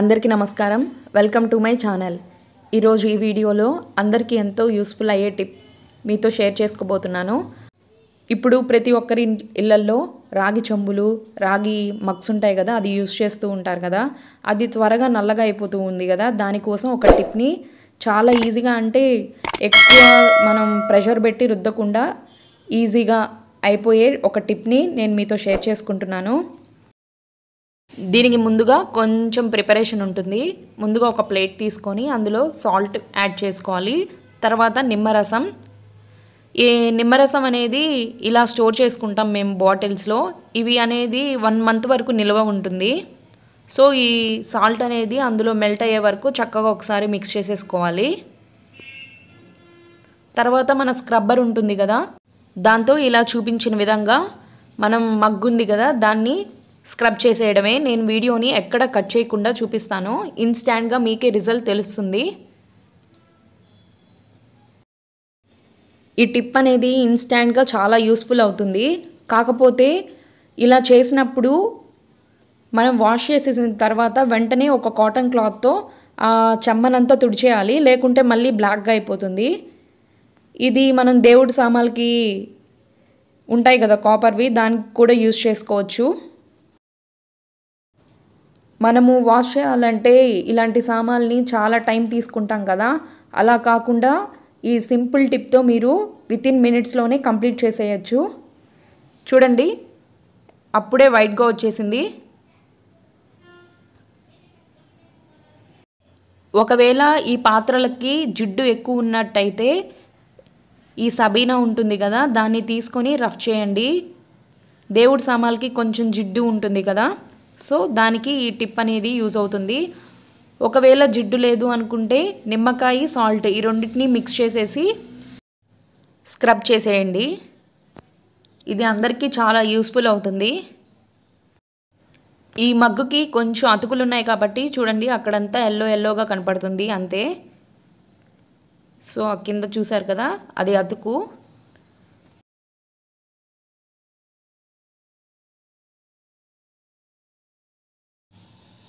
అందరికీ నమస్కారం welcome to my channel ఈరోజు ఈ వీడియోలో అందరికీ ఎంతో యూస్ఫుల్ అయ్యే టిప్ మీతో షేర్ చేసుకోబోతున్నాను ఇప్పుడు ప్రతి ఒక్కరి ఇళ్లల్లో రాగి చెంబులు రాగి మగ్స్ ఉంటాయి కదా అది యూస్ చేస్తూ ఉంటారు కదా అది త్వరగా నల్లగా అయిపోతూ ఉంది కదా దానికోసం ఒక టిప్ని చాలా ఈజీగా అంటే ఎక్కువ మనం ప్రెషర్ పెట్టి రుద్దకుండా ఈజీగా అయిపోయే ఒక టిప్ని నేను మీతో షేర్ చేసుకుంటున్నాను దీనికి ముందుగా కొంచెం ప్రిపరేషన్ ఉంటుంది ముందుగా ఒక ప్లేట్ తీసుకొని అందులో సాల్ట్ యాడ్ చేసుకోవాలి తర్వాత నిమ్మరసం ఈ నిమ్మరసం అనేది ఇలా స్టోర్ చేసుకుంటాం మేము బాటిల్స్లో ఇవి అనేది వన్ మంత్ వరకు నిల్వ ఉంటుంది సో ఈ సాల్ట్ అనేది అందులో మెల్ట్ అయ్యే వరకు చక్కగా ఒకసారి మిక్స్ చేసేసుకోవాలి తర్వాత మన స్క్రబ్బర్ ఉంటుంది కదా దాంతో ఇలా చూపించిన విధంగా మనం మగ్గుంది కదా దాన్ని స్క్రబ్ చేసేయడమే నేను వీడియోని ఎక్కడ కట్ చేయకుండా చూపిస్తాను ఇన్స్టాంట్గా మీకే రిజల్ట్ తెలుస్తుంది ఈ టిప్ అనేది ఇన్స్టాంట్గా చాలా యూస్ఫుల్ అవుతుంది కాకపోతే ఇలా చేసినప్పుడు మనం వాష్ చేసేసిన తర్వాత వెంటనే ఒక కాటన్ క్లాత్తో ఆ చెమ్మనంతా తుడిచేయాలి లేకుంటే మళ్ళీ బ్లాక్గా అయిపోతుంది ఇది మనం దేవుడి సామాన్కి ఉంటాయి కదా కాపర్వి దానికి కూడా యూజ్ చేసుకోవచ్చు మనము వాష్ చేయాలంటే ఇలాంటి సామాన్ని చాలా టైం తీసుకుంటాం కదా అలా కాకుండా ఈ సింపుల్ టిప్తో మీరు విత్ ఇన్ మినిట్స్లోనే కంప్లీట్ చేసేయచ్చు చూడండి అప్పుడే వైట్గా వచ్చేసింది ఒకవేళ ఈ పాత్రలకి జిడ్డు ఎక్కువ ఉన్నట్టయితే ఈ సబీనా ఉంటుంది కదా దాన్ని తీసుకొని రఫ్ చేయండి దేవుడి సామాన్కి కొంచెం జిడ్డు ఉంటుంది కదా సో దానికి ఈ టిప్ అనేది యూజ్ అవుతుంది ఒకవేళ జిడ్డు లేదు అనుకుంటే నిమ్మకాయ సాల్ట్ ఈ రెండింటిని మిక్స్ చేసేసి స్క్రబ్ చేసేయండి ఇది అందరికీ చాలా యూస్ఫుల్ అవుతుంది ఈ మగ్గుకి కొంచెం అతుకులు ఉన్నాయి కాబట్టి చూడండి అక్కడంతా ఎల్లో ఎల్లోగా కనపడుతుంది అంతే సో కింద చూసారు కదా అది అతుకు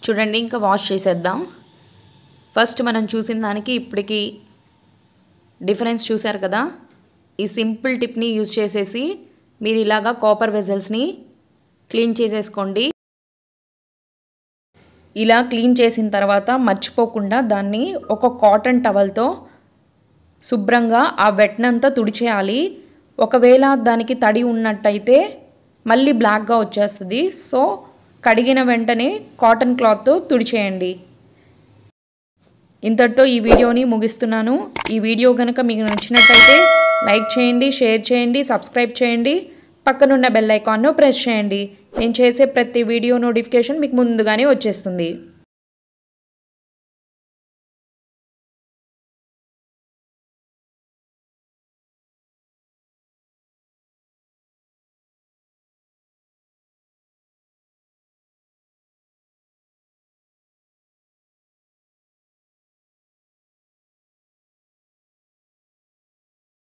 చూడండి ఇంకా వాష్ చేసేద్దాం ఫస్ట్ మనం చూసిన దానికి ఇప్పటికి డిఫరెన్స్ చూశారు కదా ఈ సింపుల్ టిప్ని యూజ్ చేసేసి మీరు ఇలాగా కాపర్ వెజల్స్ని క్లీన్ చేసేసుకోండి ఇలా క్లీన్ చేసిన తర్వాత మర్చిపోకుండా దాన్ని ఒక కాటన్ టవల్తో శుభ్రంగా ఆ వెట్నంతా తుడిచేయాలి ఒకవేళ దానికి తడి ఉన్నట్టయితే మళ్ళీ బ్లాక్గా వచ్చేస్తుంది సో కడిగిన వెంటనే కాటన్ క్లాత్తో తుడిచేయండి ఇంతటితో ఈ వీడియోని ముగిస్తున్నాను ఈ వీడియో కనుక మీకు నచ్చినట్లయితే లైక్ చేయండి షేర్ చేయండి సబ్స్క్రైబ్ చేయండి పక్కనున్న బెల్ ఐకాన్ను ప్రెస్ చేయండి నేను చేసే ప్రతి వీడియో నోటిఫికేషన్ మీకు ముందుగానే వచ్చేస్తుంది